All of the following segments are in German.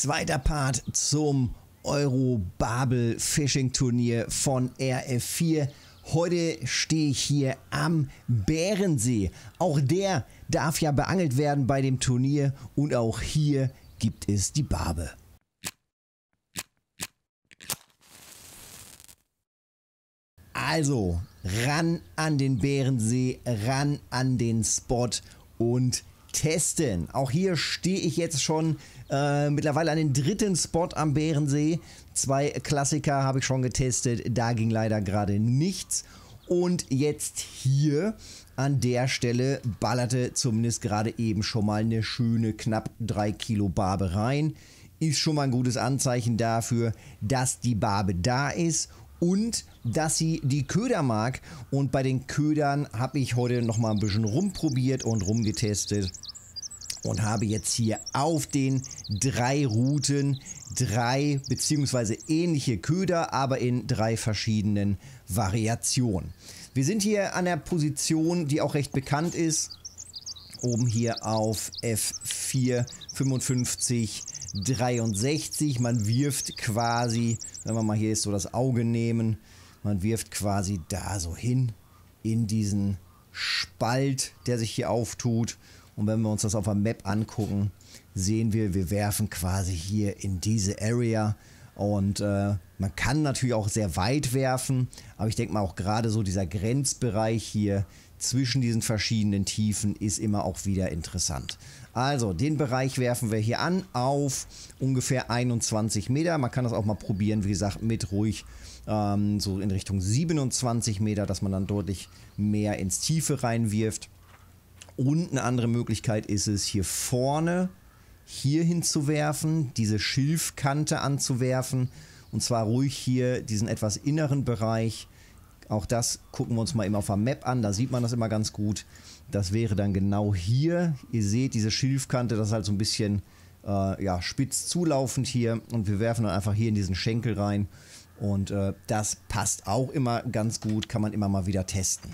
Zweiter Part zum Euro Babel Fishing Turnier von RF4. Heute stehe ich hier am Bärensee. Auch der darf ja beangelt werden bei dem Turnier und auch hier gibt es die Barbe. Also, ran an den Bärensee, ran an den Spot und testen. Auch hier stehe ich jetzt schon äh, mittlerweile an den dritten Spot am Bärensee. Zwei Klassiker habe ich schon getestet, da ging leider gerade nichts. Und jetzt hier an der Stelle ballerte zumindest gerade eben schon mal eine schöne knapp 3 Kilo Barbe rein. Ist schon mal ein gutes Anzeichen dafür, dass die Barbe da ist und dass sie die Köder mag. Und bei den Ködern habe ich heute nochmal ein bisschen rumprobiert und rumgetestet und habe jetzt hier auf den drei Routen drei beziehungsweise ähnliche Köder, aber in drei verschiedenen Variationen. Wir sind hier an der Position, die auch recht bekannt ist, oben hier auf F4 55 63. Man wirft quasi, wenn wir mal hier jetzt so das Auge nehmen, man wirft quasi da so hin in diesen Spalt, der sich hier auftut. Und wenn wir uns das auf der Map angucken, sehen wir, wir werfen quasi hier in diese Area. Und äh, man kann natürlich auch sehr weit werfen, aber ich denke mal auch gerade so dieser Grenzbereich hier zwischen diesen verschiedenen Tiefen ist immer auch wieder interessant. Also, den Bereich werfen wir hier an auf ungefähr 21 Meter. Man kann das auch mal probieren, wie gesagt, mit ruhig ähm, so in Richtung 27 Meter, dass man dann deutlich mehr ins Tiefe reinwirft. Und eine andere Möglichkeit ist es, hier vorne hier hinzuwerfen, diese Schilfkante anzuwerfen. Und zwar ruhig hier diesen etwas inneren Bereich auch das gucken wir uns mal immer auf der Map an, da sieht man das immer ganz gut. Das wäre dann genau hier. Ihr seht diese Schilfkante, das ist halt so ein bisschen äh, ja, spitz zulaufend hier. Und wir werfen dann einfach hier in diesen Schenkel rein. Und äh, das passt auch immer ganz gut, kann man immer mal wieder testen.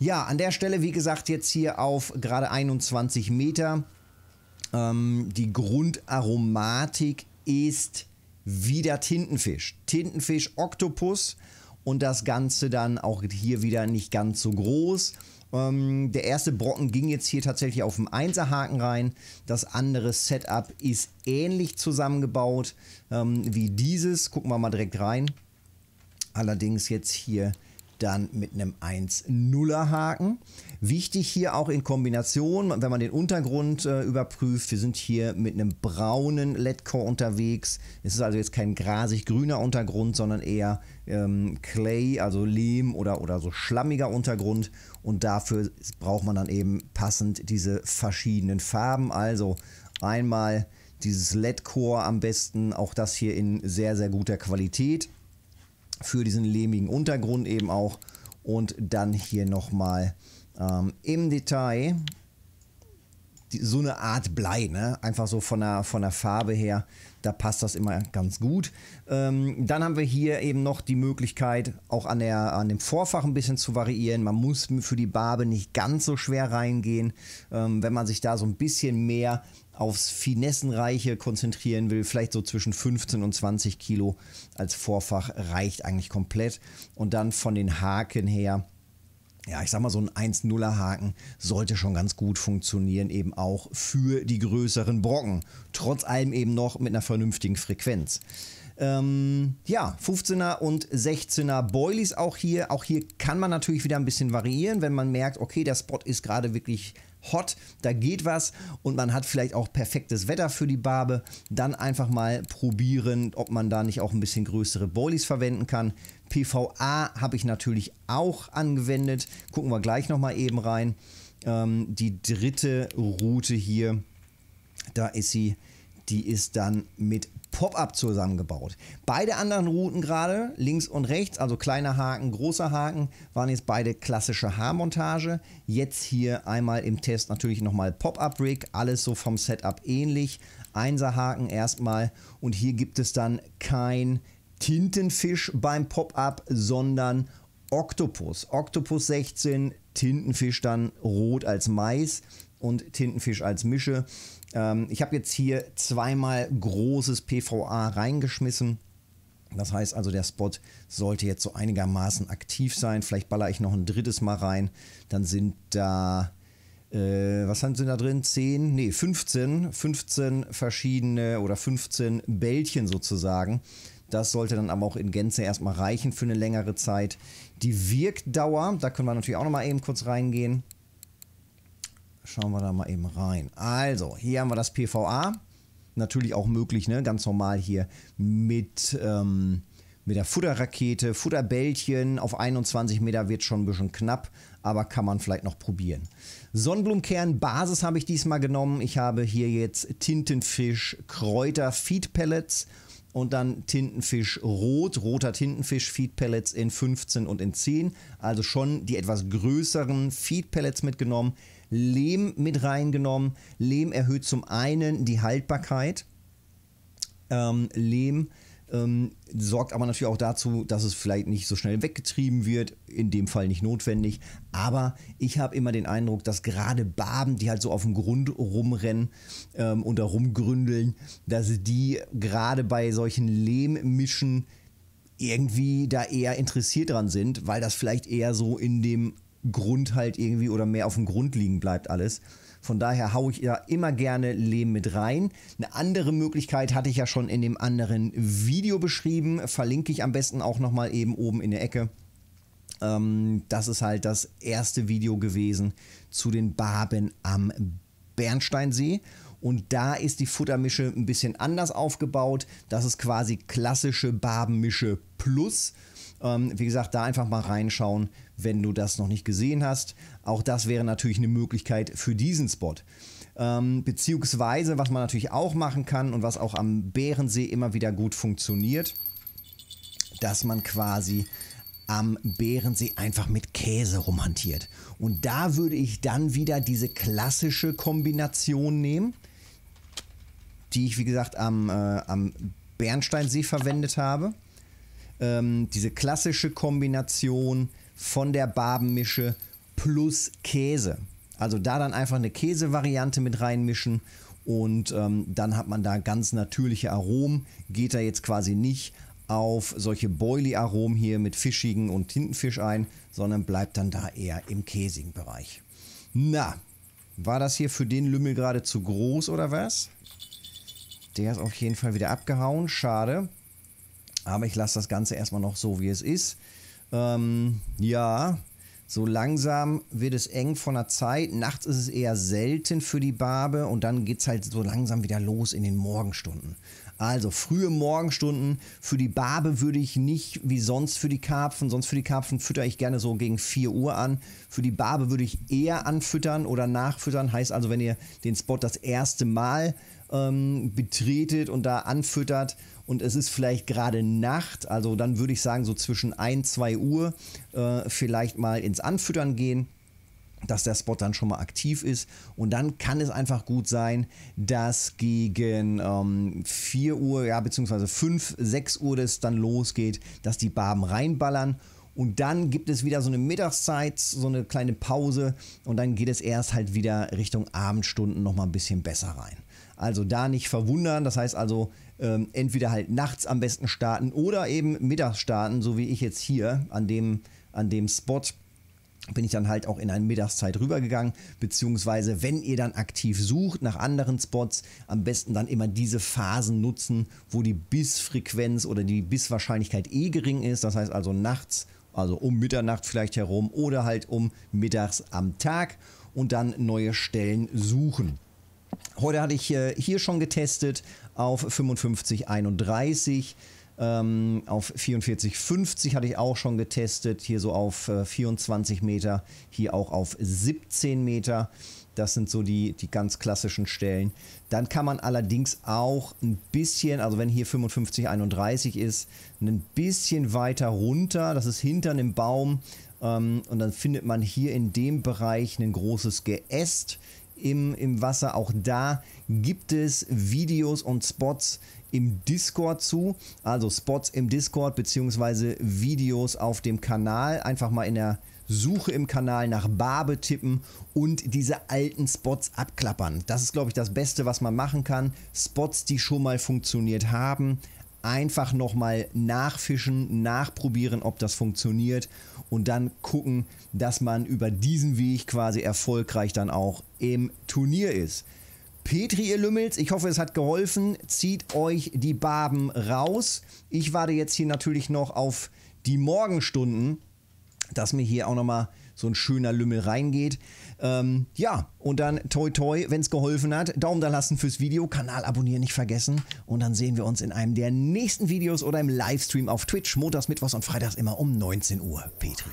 Ja, an der Stelle, wie gesagt, jetzt hier auf gerade 21 Meter. Ähm, die Grundaromatik ist wieder Tintenfisch. Tintenfisch, Oktopus und das Ganze dann auch hier wieder nicht ganz so groß. Ähm, der erste Brocken ging jetzt hier tatsächlich auf dem 1er Haken rein. Das andere Setup ist ähnlich zusammengebaut ähm, wie dieses. Gucken wir mal direkt rein. Allerdings jetzt hier dann mit einem 1-0er Haken. Wichtig hier auch in Kombination, wenn man den Untergrund äh, überprüft, wir sind hier mit einem braunen LED-Core unterwegs. Es ist also jetzt kein grasig-grüner Untergrund, sondern eher ähm, Clay, also Lehm oder, oder so schlammiger Untergrund. Und dafür braucht man dann eben passend diese verschiedenen Farben. Also einmal dieses LED-Core am besten, auch das hier in sehr, sehr guter Qualität für diesen lehmigen Untergrund eben auch. Und dann hier nochmal ähm, im Detail die, so eine Art Blei, ne? einfach so von der, von der Farbe her, da passt das immer ganz gut. Ähm, dann haben wir hier eben noch die Möglichkeit, auch an, der, an dem Vorfach ein bisschen zu variieren. Man muss für die Barbe nicht ganz so schwer reingehen, ähm, wenn man sich da so ein bisschen mehr aufs Finessenreiche konzentrieren will, vielleicht so zwischen 15 und 20 Kilo als Vorfach reicht eigentlich komplett. Und dann von den Haken her, ja, ich sag mal, so ein 1-0er Haken sollte schon ganz gut funktionieren, eben auch für die größeren Brocken. Trotz allem eben noch mit einer vernünftigen Frequenz. Ähm, ja, 15er und 16er Boilies auch hier. Auch hier kann man natürlich wieder ein bisschen variieren, wenn man merkt, okay, der Spot ist gerade wirklich hot, da geht was und man hat vielleicht auch perfektes Wetter für die Barbe, dann einfach mal probieren, ob man da nicht auch ein bisschen größere Bowlies verwenden kann. PVA habe ich natürlich auch angewendet, gucken wir gleich nochmal eben rein. Ähm, die dritte Route hier, da ist sie, die ist dann mit Pop-up zusammengebaut. Beide anderen Routen gerade, links und rechts, also kleiner Haken, großer Haken, waren jetzt beide klassische Haarmontage. Jetzt hier einmal im Test natürlich nochmal Pop-up-Rig, alles so vom Setup ähnlich. Einserhaken erstmal und hier gibt es dann kein Tintenfisch beim Pop-up, sondern Octopus. Octopus 16, Tintenfisch dann rot als Mais und Tintenfisch als Mische. Ähm, ich habe jetzt hier zweimal großes PVA reingeschmissen. Das heißt also, der Spot sollte jetzt so einigermaßen aktiv sein. Vielleicht ballere ich noch ein drittes Mal rein. Dann sind da, äh, was sind da drin? 10, nee, 15. 15 verschiedene oder 15 Bällchen sozusagen. Das sollte dann aber auch in Gänze erstmal reichen für eine längere Zeit. Die Wirkdauer, da können wir natürlich auch nochmal eben kurz reingehen. Schauen wir da mal eben rein. Also, hier haben wir das PVA. Natürlich auch möglich, ne? ganz normal hier mit, ähm, mit der Futterrakete. Futterbällchen auf 21 Meter wird schon ein bisschen knapp, aber kann man vielleicht noch probieren. Sonnenblumenkernbasis habe ich diesmal genommen. Ich habe hier jetzt Tintenfisch, Kräuter, Feed Pellets und dann Tintenfisch rot, roter Tintenfisch, Feed Pellets in 15 und in 10. Also schon die etwas größeren Feed Pellets mitgenommen. Lehm mit reingenommen. Lehm erhöht zum einen die Haltbarkeit. Ähm, Lehm ähm, sorgt aber natürlich auch dazu, dass es vielleicht nicht so schnell weggetrieben wird. In dem Fall nicht notwendig. Aber ich habe immer den Eindruck, dass gerade Barben, die halt so auf dem Grund rumrennen ähm, und da rumgründeln, dass die gerade bei solchen Lehmmischen irgendwie da eher interessiert dran sind, weil das vielleicht eher so in dem Grund halt irgendwie oder mehr auf dem Grund liegen bleibt alles. Von daher haue ich da immer gerne Lehm mit rein. Eine andere Möglichkeit hatte ich ja schon in dem anderen Video beschrieben. Verlinke ich am besten auch nochmal eben oben in der Ecke. Ähm, das ist halt das erste Video gewesen zu den Barben am Bernsteinsee. Und da ist die Futtermische ein bisschen anders aufgebaut. Das ist quasi klassische Barbenmische Plus. Ähm, wie gesagt, da einfach mal reinschauen, wenn du das noch nicht gesehen hast. Auch das wäre natürlich eine Möglichkeit für diesen Spot. Ähm, beziehungsweise, was man natürlich auch machen kann und was auch am Bärensee immer wieder gut funktioniert, dass man quasi am Bärensee einfach mit Käse rumhantiert. Und da würde ich dann wieder diese klassische Kombination nehmen, die ich, wie gesagt, am, äh, am Bernsteinsee verwendet habe. Ähm, diese klassische Kombination von der Barbenmische plus Käse. Also da dann einfach eine Käsevariante mit reinmischen und ähm, dann hat man da ganz natürliche Aromen. Geht da jetzt quasi nicht auf solche Boily-Aromen hier mit fischigen und Tintenfisch ein, sondern bleibt dann da eher im käsigen Bereich. Na, war das hier für den Lümmel gerade zu groß oder was? Der ist auf jeden Fall wieder abgehauen, schade. Aber ich lasse das Ganze erstmal noch so, wie es ist. Ähm, ja, so langsam wird es eng von der Zeit. Nachts ist es eher selten für die Barbe und dann geht es halt so langsam wieder los in den Morgenstunden. Also frühe Morgenstunden. Für die Barbe würde ich nicht wie sonst für die Karpfen, sonst für die Karpfen fütter ich gerne so gegen 4 Uhr an. Für die Barbe würde ich eher anfüttern oder nachfüttern. Heißt also, wenn ihr den Spot das erste Mal ähm, betretet und da anfüttert und es ist vielleicht gerade Nacht, also dann würde ich sagen so zwischen 1, 2 Uhr äh, vielleicht mal ins Anfüttern gehen dass der Spot dann schon mal aktiv ist. Und dann kann es einfach gut sein, dass gegen ähm, 4 Uhr, ja, beziehungsweise 5, 6 Uhr das dann losgeht, dass die Barben reinballern. Und dann gibt es wieder so eine Mittagszeit, so eine kleine Pause. Und dann geht es erst halt wieder Richtung Abendstunden nochmal ein bisschen besser rein. Also da nicht verwundern. Das heißt also, ähm, entweder halt nachts am besten starten oder eben mittags starten, so wie ich jetzt hier an dem, an dem Spot bin ich dann halt auch in eine Mittagszeit rübergegangen, beziehungsweise wenn ihr dann aktiv sucht nach anderen Spots, am besten dann immer diese Phasen nutzen, wo die Bissfrequenz oder die Bisswahrscheinlichkeit eh gering ist, das heißt also nachts, also um Mitternacht vielleicht herum oder halt um mittags am Tag und dann neue Stellen suchen. Heute hatte ich äh, hier schon getestet auf 5531 ähm, auf 44,50 hatte ich auch schon getestet. Hier so auf äh, 24 Meter, hier auch auf 17 Meter. Das sind so die, die ganz klassischen Stellen. Dann kann man allerdings auch ein bisschen, also wenn hier 55, 31 ist, ein bisschen weiter runter. Das ist hinter einem Baum. Ähm, und dann findet man hier in dem Bereich ein großes Geäst im, im Wasser. Auch da gibt es Videos und Spots, im Discord zu. Also Spots im Discord bzw. Videos auf dem Kanal. Einfach mal in der Suche im Kanal nach Barbe tippen und diese alten Spots abklappern. Das ist, glaube ich, das Beste, was man machen kann. Spots, die schon mal funktioniert haben, einfach nochmal nachfischen, nachprobieren, ob das funktioniert und dann gucken, dass man über diesen Weg quasi erfolgreich dann auch im Turnier ist. Petri, ihr Lümmels, ich hoffe, es hat geholfen. Zieht euch die Barben raus. Ich warte jetzt hier natürlich noch auf die Morgenstunden, dass mir hier auch nochmal so ein schöner Lümmel reingeht. Ähm, ja, und dann toi toi, wenn es geholfen hat. Daumen da lassen fürs Video, Kanal abonnieren nicht vergessen. Und dann sehen wir uns in einem der nächsten Videos oder im Livestream auf Twitch, montags, mittwochs und freitags immer um 19 Uhr. Petri.